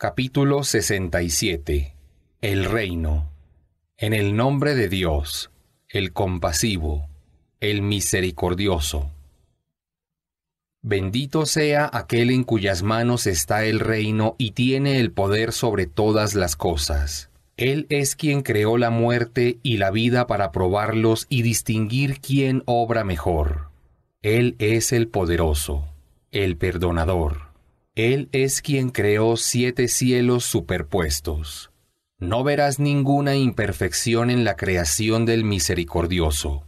Capítulo 67 El reino. En el nombre de Dios, el compasivo, el misericordioso. Bendito sea aquel en cuyas manos está el reino y tiene el poder sobre todas las cosas. Él es quien creó la muerte y la vida para probarlos y distinguir quién obra mejor. Él es el poderoso, el perdonador. Él es quien creó siete cielos superpuestos. No verás ninguna imperfección en la creación del misericordioso.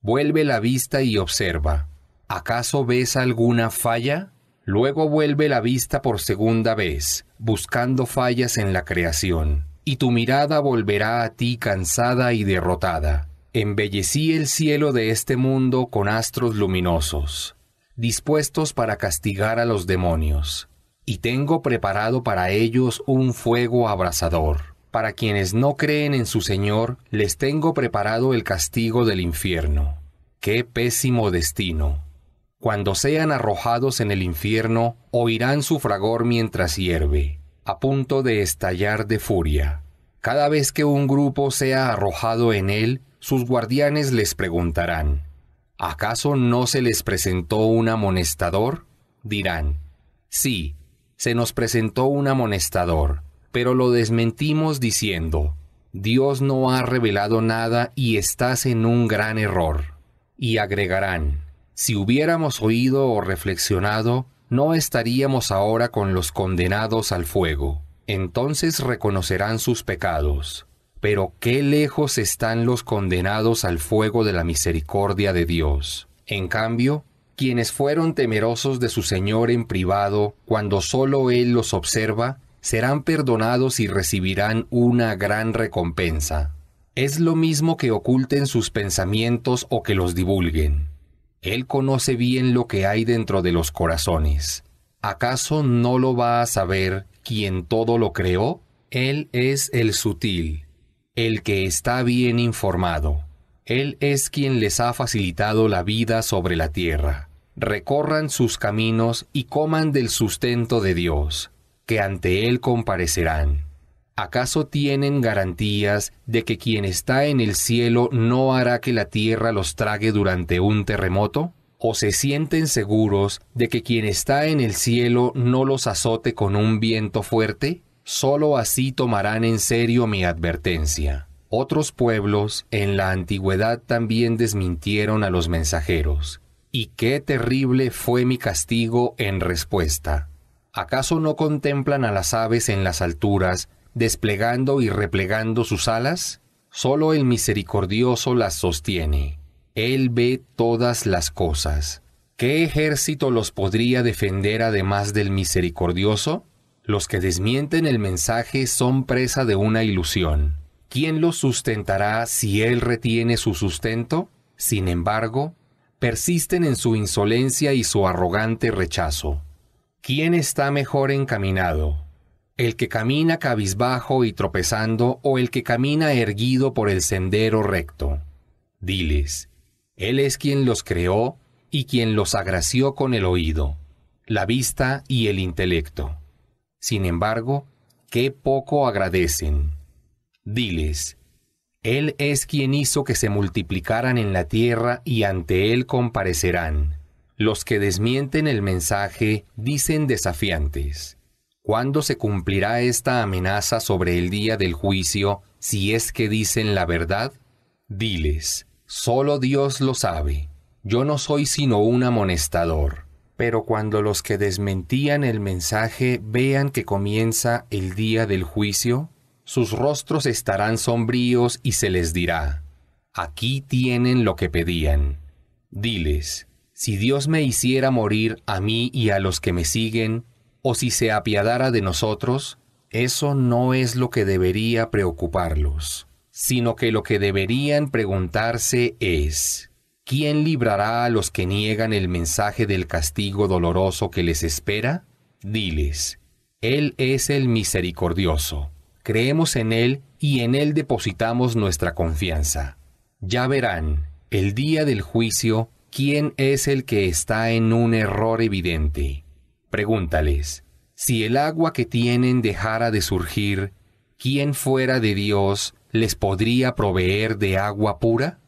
Vuelve la vista y observa. ¿Acaso ves alguna falla? Luego vuelve la vista por segunda vez, buscando fallas en la creación, y tu mirada volverá a ti cansada y derrotada. Embellecí el cielo de este mundo con astros luminosos, dispuestos para castigar a los demonios y tengo preparado para ellos un fuego abrasador. Para quienes no creen en su Señor, les tengo preparado el castigo del infierno. ¡Qué pésimo destino! Cuando sean arrojados en el infierno, oirán su fragor mientras hierve, a punto de estallar de furia. Cada vez que un grupo sea arrojado en él, sus guardianes les preguntarán, ¿acaso no se les presentó un amonestador? Dirán, sí, se nos presentó un amonestador, pero lo desmentimos diciendo, Dios no ha revelado nada y estás en un gran error. Y agregarán, si hubiéramos oído o reflexionado, no estaríamos ahora con los condenados al fuego. Entonces reconocerán sus pecados. Pero qué lejos están los condenados al fuego de la misericordia de Dios. En cambio, quienes fueron temerosos de su Señor en privado, cuando sólo Él los observa, serán perdonados y recibirán una gran recompensa. Es lo mismo que oculten sus pensamientos o que los divulguen. Él conoce bien lo que hay dentro de los corazones. ¿Acaso no lo va a saber quien todo lo creó? Él es el sutil, el que está bien informado. Él es quien les ha facilitado la vida sobre la tierra. Recorran sus caminos y coman del sustento de Dios, que ante Él comparecerán. ¿Acaso tienen garantías de que quien está en el cielo no hará que la tierra los trague durante un terremoto? ¿O se sienten seguros de que quien está en el cielo no los azote con un viento fuerte? Solo así tomarán en serio mi advertencia. Otros pueblos en la antigüedad también desmintieron a los mensajeros. Y qué terrible fue mi castigo en respuesta. ¿Acaso no contemplan a las aves en las alturas, desplegando y replegando sus alas? Solo el misericordioso las sostiene. Él ve todas las cosas. ¿Qué ejército los podría defender además del misericordioso? Los que desmienten el mensaje son presa de una ilusión ¿quién los sustentará si él retiene su sustento? Sin embargo, persisten en su insolencia y su arrogante rechazo. ¿Quién está mejor encaminado? ¿El que camina cabizbajo y tropezando o el que camina erguido por el sendero recto? Diles, Él es quien los creó y quien los agració con el oído, la vista y el intelecto. Sin embargo, qué poco agradecen. Diles, Él es quien hizo que se multiplicaran en la tierra y ante Él comparecerán. Los que desmienten el mensaje dicen desafiantes. ¿Cuándo se cumplirá esta amenaza sobre el día del juicio si es que dicen la verdad? Diles, solo Dios lo sabe. Yo no soy sino un amonestador. Pero cuando los que desmentían el mensaje vean que comienza el día del juicio, sus rostros estarán sombríos y se les dirá, aquí tienen lo que pedían. Diles, si Dios me hiciera morir a mí y a los que me siguen, o si se apiadara de nosotros, eso no es lo que debería preocuparlos, sino que lo que deberían preguntarse es, ¿quién librará a los que niegan el mensaje del castigo doloroso que les espera? Diles, Él es el misericordioso creemos en Él y en Él depositamos nuestra confianza. Ya verán, el día del juicio, quién es el que está en un error evidente. Pregúntales, si el agua que tienen dejara de surgir, ¿quién fuera de Dios les podría proveer de agua pura?